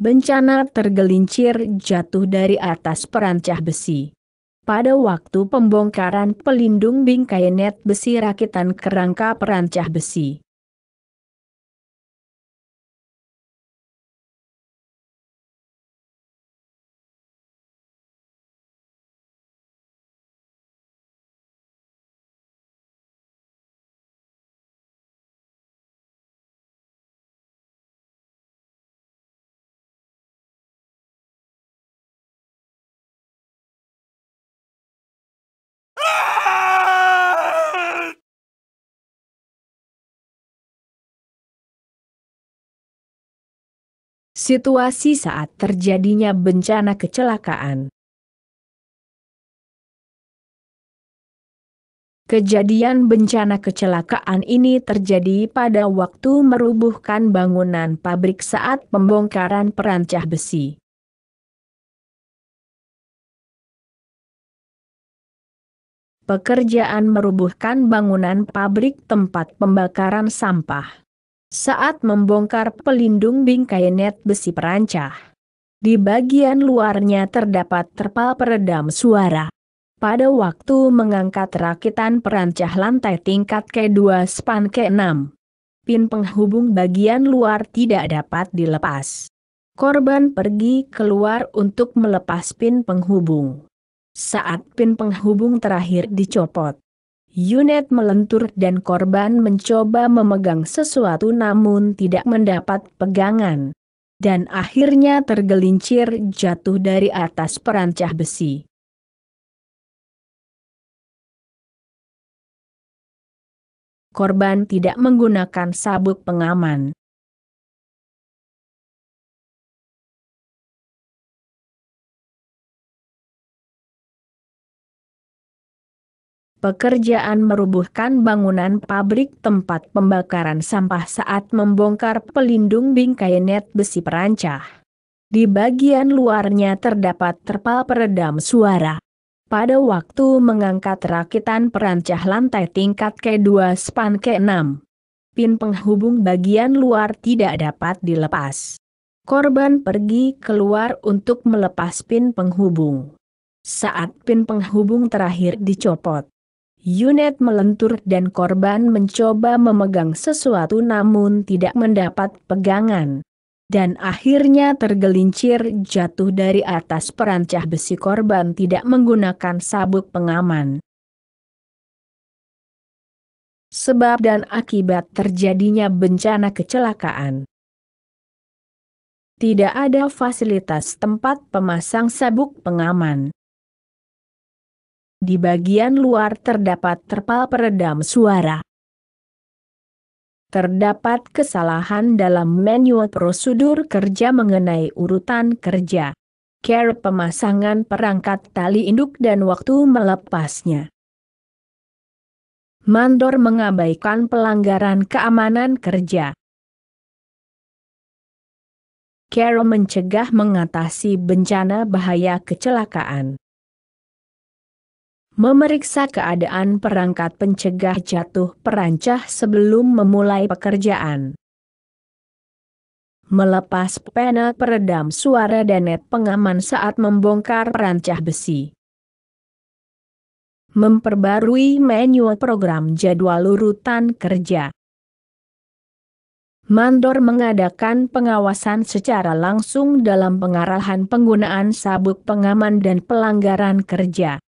bencana tergelincir jatuh dari atas perancah besi. Pada waktu pembongkaran pelindung bingkai net besi rakitan kerangka perancah besi, situasi saat terjadinya bencana kecelakaan. Kejadian bencana kecelakaan ini terjadi pada waktu merubuhkan bangunan pabrik saat pembongkaran perancah besi. Pekerjaan merubuhkan bangunan pabrik tempat pembakaran sampah saat membongkar pelindung bingkai net besi perancah. Di bagian luarnya terdapat terpal peredam suara. Pada waktu mengangkat rakitan perancah lantai tingkat K2 span K6, pin penghubung bagian luar tidak dapat dilepas. Korban pergi keluar untuk melepas pin penghubung. Saat pin penghubung terakhir dicopot, Yunet melentur dan korban mencoba memegang sesuatu namun tidak mendapat pegangan. Dan akhirnya tergelincir jatuh dari atas perancah besi. Korban tidak menggunakan sabuk pengaman. Pekerjaan merubuhkan bangunan pabrik tempat pembakaran sampah saat membongkar pelindung bingkai net besi perancah. Di bagian luarnya terdapat terpal peredam suara. Pada waktu mengangkat rakitan perancah lantai tingkat K2 span K6, pin penghubung bagian luar tidak dapat dilepas. Korban pergi keluar untuk melepas pin penghubung. Saat pin penghubung terakhir dicopot, Yunet melentur dan korban mencoba memegang sesuatu namun tidak mendapat pegangan. Dan akhirnya tergelincir jatuh dari atas perancah besi korban tidak menggunakan sabuk pengaman. Sebab dan akibat terjadinya bencana kecelakaan. Tidak ada fasilitas tempat pemasang sabuk pengaman. Di bagian luar terdapat terpal peredam suara. Terdapat kesalahan dalam manual prosedur kerja mengenai urutan kerja. Care pemasangan perangkat tali induk dan waktu melepasnya. Mandor mengabaikan pelanggaran keamanan kerja. Care mencegah mengatasi bencana bahaya kecelakaan memeriksa keadaan perangkat pencegah jatuh perancah sebelum memulai pekerjaan. Melepas panel peredam suara dan net pengaman saat membongkar perancah besi. Memperbarui manual program jadwal urutan kerja. Mandor mengadakan pengawasan secara langsung dalam pengarahan penggunaan sabuk pengaman dan pelanggaran kerja.